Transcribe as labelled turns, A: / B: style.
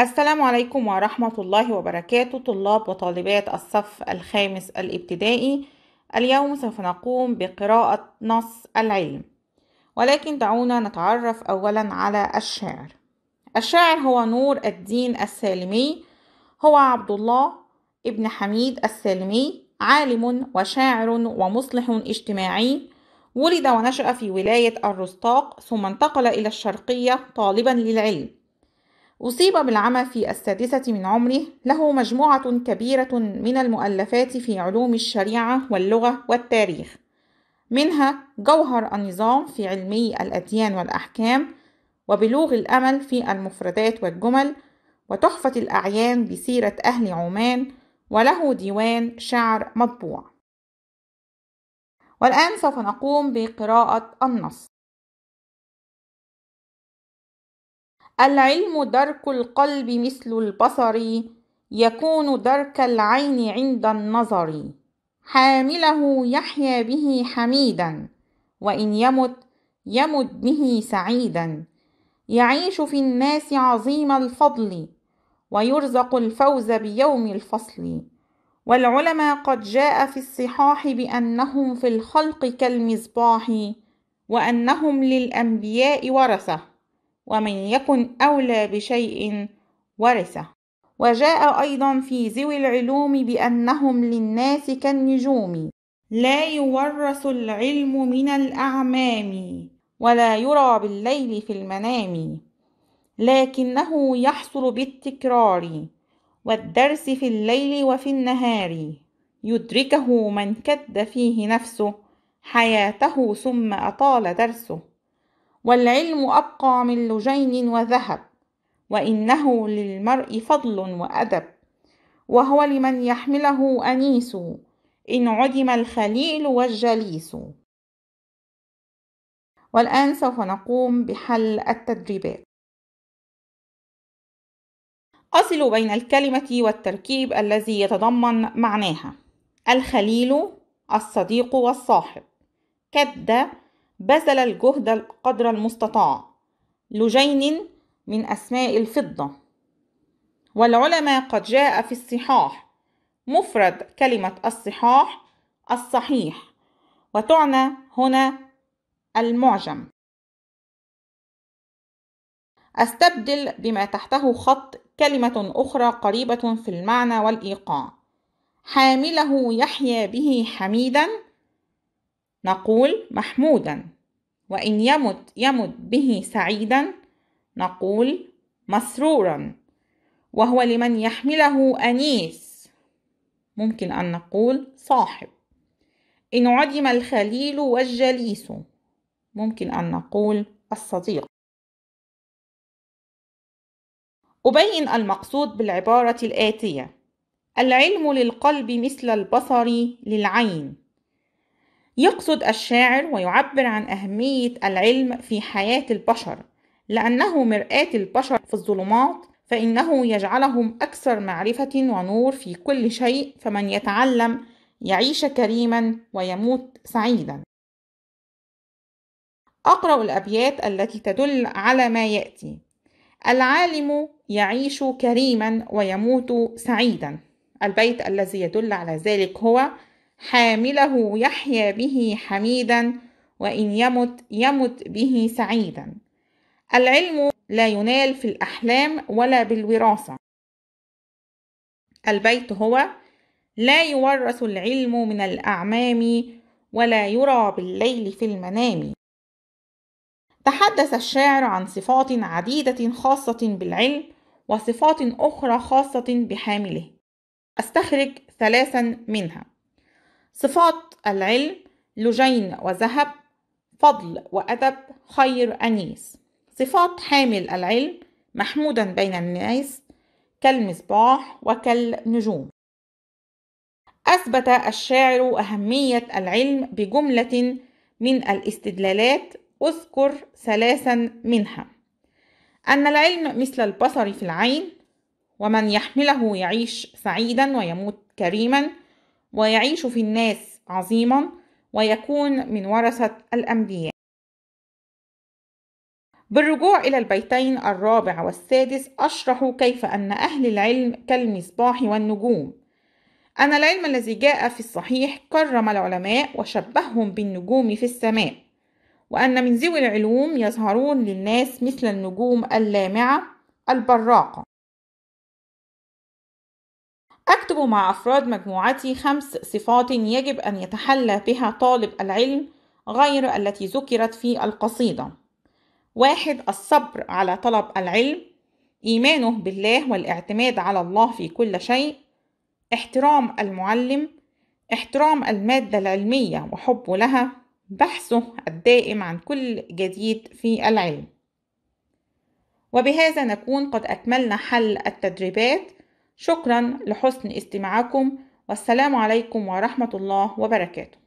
A: السلام عليكم ورحمة الله وبركاته طلاب وطالبات الصف الخامس الابتدائي اليوم سوف نقوم بقراءة نص العلم ولكن دعونا نتعرف أولا على الشاعر الشاعر هو نور الدين السالمي هو عبد الله ابن حميد السالمي عالم وشاعر ومصلح اجتماعي ولد ونشأ في ولاية الرستاق ثم انتقل إلى الشرقية طالبا للعلم أصيب بالعمى في السادسة من عمره له مجموعة كبيرة من المؤلفات في علوم الشريعة واللغة والتاريخ منها جوهر النظام في علمي الأديان والأحكام وبلوغ الأمل في المفردات والجمل وتحفة الأعيان بسيرة أهل عمان وله ديوان شعر مطبوع والآن سوف نقوم بقراءة النص العلم درك القلب مثل البصر يكون درك العين عند النظر حامله يحيا به حميدا وان يمت يمت به سعيدا يعيش في الناس عظيم الفضل ويرزق الفوز بيوم الفصل والعلماء قد جاء في الصحاح بانهم في الخلق كالمصباح وانهم للانبياء ورثه ومن يكن أولى بشيء ورثه وجاء أيضا في ذوي العلوم بأنهم للناس كالنجوم لا يورث العلم من الأعمام ولا يرى بالليل في المنام لكنه يحصل بالتكرار والدرس في الليل وفي النهار يدركه من كد فيه نفسه حياته ثم أطال درسه والعلم أبقى من لجين وذهب وإنه للمرء فضل وأدب وهو لمن يحمله أنيس إن عدم الخليل والجليس والآن سوف نقوم بحل التدريبات أصل بين الكلمة والتركيب الذي يتضمن معناها الخليل الصديق والصاحب كد بذل الجهد قدر المستطاع لجين من أسماء الفضة والعلماء قد جاء في الصحاح مفرد كلمة الصحاح الصحيح وتعنى هنا المعجم أستبدل بما تحته خط كلمة أخرى قريبة في المعنى والإيقاع حامله يحيى به حميدا نقول محمودا وإن يمت يمت به سعيدا نقول مسرورا وهو لمن يحمله أنيس ممكن أن نقول صاحب إن عدم الخليل والجليس ممكن أن نقول الصديق أبين المقصود بالعبارة الآتية العلم للقلب مثل البصر للعين يقصد الشاعر ويعبر عن أهمية العلم في حياة البشر لأنه مرآة البشر في الظلمات فإنه يجعلهم أكثر معرفة ونور في كل شيء فمن يتعلم يعيش كريما ويموت سعيدا أقرأ الأبيات التي تدل على ما يأتي العالم يعيش كريما ويموت سعيدا البيت الذي يدل على ذلك هو حامله يحيا به حميدا وان يمت يمت به سعيدا العلم لا ينال في الاحلام ولا بالوراثه البيت هو لا يورث العلم من الاعمام ولا يرى بالليل في المنام تحدث الشاعر عن صفات عديده خاصه بالعلم وصفات اخرى خاصه بحامله استخرج ثلاثا منها صفات العلم لجين وذهب فضل وأدب خير أنيس صفات حامل العلم محمودا بين الناس كالمصباح وكالنجوم أثبت الشاعر أهمية العلم بجملة من الاستدلالات أذكر ثلاثا منها أن العلم مثل البصر في العين ومن يحمله يعيش سعيدا ويموت كريما ويعيش في الناس عظيما ويكون من ورثة الأنبياء بالرجوع إلى البيتين الرابع والسادس أشرح كيف أن أهل العلم كالمصباح والنجوم أن العلم الذي جاء في الصحيح كرم العلماء وشبههم بالنجوم في السماء وأن من ذوي العلوم يظهرون للناس مثل النجوم اللامعة البراقة أكتب مع أفراد مجموعتي خمس صفات يجب أن يتحلى بها طالب العلم غير التي ذكرت في القصيدة واحد الصبر على طلب العلم إيمانه بالله والاعتماد على الله في كل شيء احترام المعلم احترام المادة العلمية وحبه لها بحثه الدائم عن كل جديد في العلم وبهذا نكون قد أكملنا حل التدريبات شكرا لحسن استماعكم والسلام عليكم ورحمة الله وبركاته